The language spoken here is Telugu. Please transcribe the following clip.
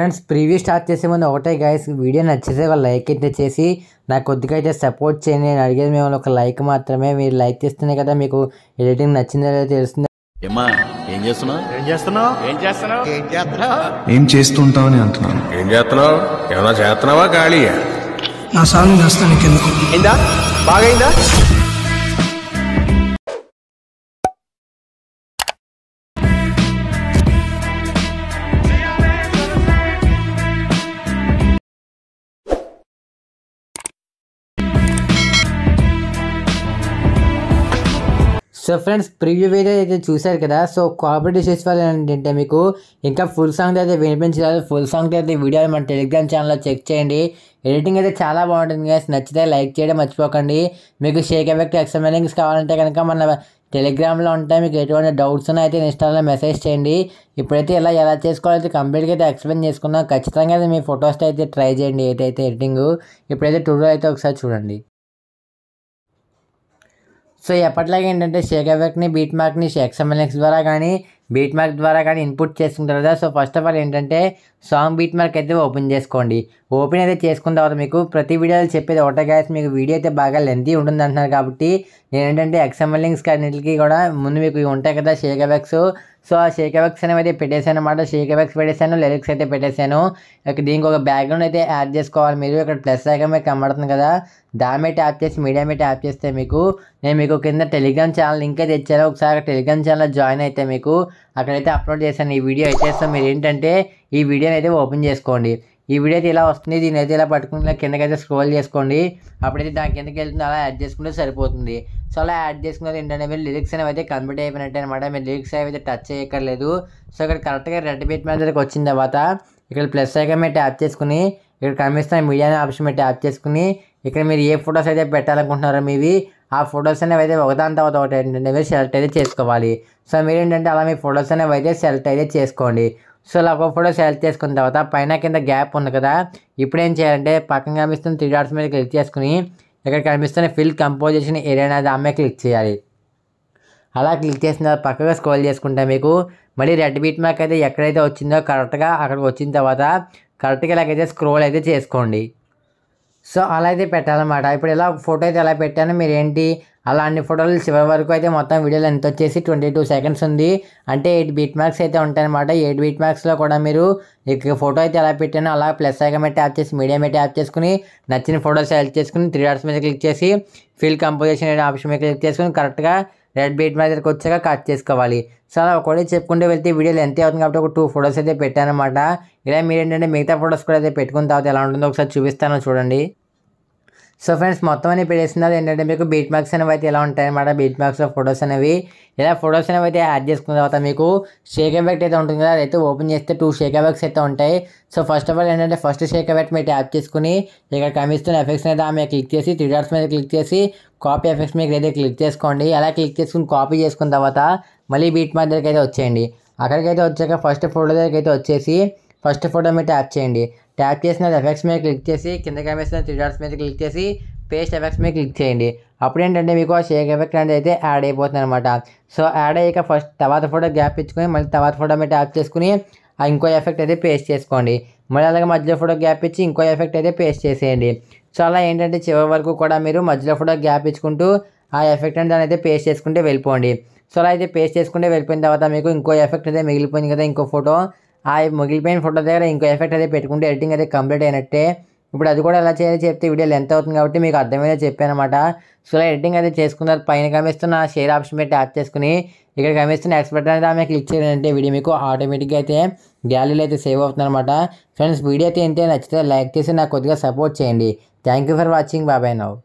ఫ్రెండ్స్ ప్రీవ్యూ స్టార్ట్ చేసే ముందు ఒకటే గైస్ వీడియో నచ్చితే ఒక లైక్ అయితే చేసి నాకు కొద్దిగా అయితే సపోర్ట్ చేయండి నేను అడిగేది మేము ఒక లైక్ మాత్రమే మీరు లైక్ చేస్తేనే కదా మీకు ఎడిటింగ్ నచ్చిందో తెలుస్తుంది ఏం చేస్తున్నావు ఏం చేస్తున్నావు ఏం చేస్తున్నావు ఏం చేస్తున్నావు ఏం చేస్తుంటావు అని అంటున్నాను ఏం చేస్తున్నావు ఏమైనా చేస్తున్నావా గాలి నా సాంగ్ చేస్తాను నీకెందుకు బాగైందా సో ఫ్రెండ్స్ ప్రివ్యూ వీడియో అయితే చూశారు కదా సో కోఆపరేటివ్ వాళ్ళు ఏంటంటే మీకు ఇంకా ఫుల్ సాంగ్ అయితే వినిపించలేదు ఫుల్ సాంగ్ అయితే వీడియో మన టెలిగ్రామ్ ఛానల్లో చెక్ చేయండి ఎడిటింగ్ అయితే చాలా బాగుంటుంది కదా నచ్చితే లైక్ చేయడం మర్చిపోకండి మీకు షేక్ ఎఫెక్ట్ ఎక్స్పెరిమెంటింగ్స్ కావాలంటే కనుక మన టెలిగ్రామ్లో ఉంటే మీకు ఎటువంటి డౌట్స్ ఉన్నా అయితే ఇన్స్టాలో మెసేజ్ చేయండి ఇప్పుడైతే ఇలా ఎలా చేసుకోవాలైతే కంప్లీట్గా అయితే ఎక్స్ప్లెయిన్ చేసుకున్నాం ఖచ్చితంగా అయితే మీ ఫొటోస్ అయితే ట్రై చేయండి ఏదైతే ఎడిటింగ్ ఇప్పుడైతే టూర్ అయితే ఒకసారి చూడండి సో ఎప్పటిలాగే ఏంటంటే షేక్ ఎఫెక్ట్ని బీట్ మార్క్ని షేక్ ద్వారా కానీ బీట్ మార్క్ ద్వారా కానీ ఇన్పుట్ చేసుకుంటారు కదా సో ఫస్ట్ ఆఫ్ ఆల్ ఏంటంటే సాంగ్ బీట్ మార్క్ అయితే ఓపెన్ చేసుకోండి ఓపెన్ అయితే చేసుకున్న తర్వాత మీకు ప్రతి వీడియోలో చెప్పేది ఒకటే గ్యాస్ మీకు వీడియో అయితే బాగా లెంతీ ఉంటుంది అంటున్నారు కాబట్టి నేను ఏంటంటే ఎక్స్ఎంఎల్ లింక్స్ అన్నింటికి కూడా ముందు మీకు ఉంటాయి కదా షేక్ బ్యాగ్స్ సో ఆ షేక్ బ్యాగ్స్ అనేవి అయితే పెట్టేశాను అనమాట షేక్ బ్యాగ్స్ పెట్టేశాను లిరిక్స్ అయితే పెట్టేశాను ఇక దీనికి ఒక బ్యాక్గ్రౌండ్ అయితే యాడ్ చేసుకోవాలి మీరు ఇక్కడ ప్లస్ ఐకన్ మీకు కనబడుతుంది కదా దాని మీద ట్యాప్ చేసి మీడియా మీద ట్యాప్ చేస్తే మీకు నేను మీకు కింద టెలిగ్రామ్ ఛానల్ లింక్ అయితే ఇచ్చాను ఒకసారి టెలిగ్రామ్ ఛానల్ జాయిన్ అయితే మీకు అక్కడైతే అప్లోడ్ చేశాను ఈ వీడియో అయితే సో మీరు ఏంటంటే ఈ వీడియోని అయితే ఓపెన్ చేసుకోండి ఈ వీడియో అయితే ఇలా వస్తుంది దీని అయితే ఇలా పట్టుకుని కిందకైతే స్క్రోల్ చేసుకోండి అప్పుడైతే దాని కిందకి వెళ్తుంది అలా యాడ్ చేసుకుంటే సరిపోతుంది సో అలా యాడ్ చేసుకున్నది ఏంటంటే మీరు లిరిక్స్ అనేవి అయితే కన్వర్ట్ అయిపోయినట్టు అనమాట మీరు లిరిక్స్ అయితే టచ్ చేయక్కర్లేదు సో ఇక్కడ కరెక్ట్గా రెడ్ బీట్ మీద వచ్చిన తర్వాత ఇక్కడ ప్లస్ ఐకన్ మీరు ట్యాప్ చేసుకుని ఇక్కడ కనిపిస్తున్న మీడియా ఆప్షన్ మీరు ట్యాప్ చేసుకుని ఇక్కడ మీరు ఏ ఫొటోస్ అయితే పెట్టాలనుకుంటున్నారో మీవి ఆ ఫొటోస్ అనేవి అయితే ఒకదాని తర్వాత ఒకటి ఏంటంటే మీరు సెలెక్ట్ అయితే చేసుకోవాలి సో మీరు ఏంటంటే అలా మీ ఫొటోస్ అనేవి అయితే సెలెక్ట్ అయితే చేసుకోండి సో ఇలా ఒక ఫోటో సెలెక్ట్ చేసుకున్న తర్వాత పైన కింద గ్యాప్ ఉంది కదా ఇప్పుడు ఏం చేయాలంటే పక్కన కనిపిస్తున్న త్రీ డాట్స్ మీద క్లిక్ చేసుకుని ఇక్కడ కనిపిస్తున్న ఫిల్ కంపోజిషన్ ఏరియా అనేది అమ్మే క్లిక్ చేయాలి అలా క్లిక్ చేసిన తర్వాత పక్కగా స్క్రోల్ చేసుకుంటే మీకు మళ్ళీ రెడ్ బీట్ మార్క్ అయితే ఎక్కడైతే వచ్చిందో కరెక్ట్గా అక్కడికి వచ్చిన తర్వాత కరెక్ట్గా ఇలాగైతే స్క్రోల్ అయితే చేసుకోండి సో అలా అయితే పెట్టాలన్నమాట ఇప్పుడు ఇలా ఫోటో అయితే ఎలా పెట్టాను మీరు ఏంటి అలా అన్ని ఫోటోలు చివరి వరకు అయితే మొత్తం వీడియోలు ఎంత వచ్చేసి ట్వంటీ టూ సెకండ్స్ ఉంది అంటే ఎయిట్ బీట్ మార్క్స్ అయితే ఉంటాయన్నమాట ఎయిట్ బీట్ మార్క్స్లో కూడా మీరు ఇక ఫోటో అయితే ఎలా పెట్టానో అలా ప్లస్ ఐకన్ మీద ట్యాప్ చేసి మీడియం మీద ట్యాప్ చేసుకుని నచ్చిన ఫోటోస్ సెలెక్ట్ చేసుకుని త్రీ డాట్స్ మీద క్లిక్ చేసి ఫిల్ కంపోజిషన్ అనే ఆప్షన్ మీద క్లిక్ చేసుకుని కరెక్ట్గా రెడ్ బీట్ మీద దగ్గరికి వచ్చాక కట్ చేసుకోవాలి సో అలా ఒకటి చెప్పుకుంటే వెళ్తే వీడియోలు ఎంత అవుతుంది కాబట్టి ఒక టూ ఫొటోస్ అయితే పెట్టానమాట ఇలా మీరు ఏంటంటే మిగతా ఫొటోస్ కూడా అయితే పెట్టుకున్న తర్వాత ఎలా ఉంటుందో ఒకసారి చూపిస్తాను చూడండి సో ఫ్రెండ్స్ మొత్తం అని పెట్టేసింది అది ఏంటంటే మీకు బీట్ మార్క్స్ అనేవి అయితే ఇలా ఉంటాయన్నమాట బీట్ ఆఫ్ ఫొటోస్ అనేవి ఇలా ఫొటోస్ అనేవి అయితే యాడ్ చేసుకున్న తర్వాత మీకు షేక్ ఎఫెక్ట్ అయితే ఉంటుంది కదా అదైతే ఓపెన్ చేస్తే టూ షేక్ ఎఫెక్ట్స్ అయితే ఉంటాయి సో ఫస్ట్ ఆఫ్ ఆల్ ఏంటంటే ఫస్ట్ షేక్ ఎఫెక్ట్ మీరు యాప్ చేసుకుని ఇక్కడ కమిస్తున్న ఎఫెక్ట్స్ అయితే ఆమె క్లిక్ చేసి త్రీ డాట్స్ మీద క్లిక్ చేసి కాపీ ఎఫెక్ట్స్ మీకు అయితే క్లిక్ చేసుకోండి అలా క్లిక్ చేసుకుని కాపీ చేసుకున్న తర్వాత మళ్ళీ బీట్ మార్క్ దగ్గరికి అయితే వచ్చేయండి అక్కడికైతే వచ్చాక ఫస్ట్ ఫోటో దగ్గరికి అయితే వచ్చేసి ఫస్ట్ ఫోటో మీద ట్యాప్ చేయండి ట్యాప్ చేసిన ఎఫెక్ట్స్ మీద క్లిక్ చేసి కింద కమేసిన త్రీ డాట్స్ మీద క్లిక్ చేసి పేస్ట్ ఎఫెక్ట్స్ మీద క్లిక్ చేయండి అప్పుడు ఏంటంటే మీకు ఆ షేక్ ఎఫెక్ట్ అనేది అయితే యాడ్ అయిపోతుంది అనమాట సో యాడ్ అయ్యాక ఫస్ట్ తర్వాత ఫోటో గ్యాప్ ఇచ్చుకొని మళ్ళీ తర్వాత ఫోటో మీద ట్యాప్ చేసుకుని ఇంకో ఎఫెక్ట్ అయితే పేస్ట్ చేసుకోండి మళ్ళీ అలాగే మధ్యలో ఫోటో గ్యాప్ ఇచ్చి ఇంకో ఎఫెక్ట్ అయితే పేస్ట్ చేసేయండి సో అలా ఏంటంటే చివరి వరకు కూడా మీరు మధ్యలో ఫోటో గ్యాప్ ఇచ్చుకుంటూ ఆ ఎఫెక్ట్ అనేది దాని అయితే పేస్ట్ చేసుకుంటే వెళ్ళిపోండి సో అలా అయితే పేస్ట్ చేసుకుంటే వెళ్ళిపోయిన తర్వాత మీకు ఇంకో ఎఫెక్ట్ అయితే మిగిలిపోయింది కదా ఇంకో ఫోటో ఆ మిగిలిపోయిన ఫోటో దగ్గర ఇంకో ఎఫెక్ట్ అయితే పెట్టుకుంటే ఎడిటింగ్ అయితే కంప్లీట్ అయినట్టే ఇప్పుడు అది కూడా ఎలా చేయాలి చెప్తే వీడియో లెంత్ అవుతుంది కాబట్టి మీకు అర్థమయ్యే చెప్పాను అనమాట సో ఎడిటింగ్ అయితే చేసుకున్న పైన కమిస్తున్న షేర్ ఆప్షన్ మీద యాప్ చేసుకుని ఇక్కడ గమనిస్తున్న ఎక్స్పెక్ట్ అనేది ఆమె క్లిక్ చేయాలంటే వీడియో మీకు ఆటోమేటిక్గా అయితే గ్యాలరీలో అయితే సేవ్ అవుతుంది అనమాట ఫ్రెండ్స్ వీడియో అయితే ఏంటంటే నచ్చితే లైక్ చేసి నాకు కొద్దిగా సపోర్ట్ చేయండి థ్యాంక్ యూ ఫర్ వాచింగ్ బాబాయ్ నవ్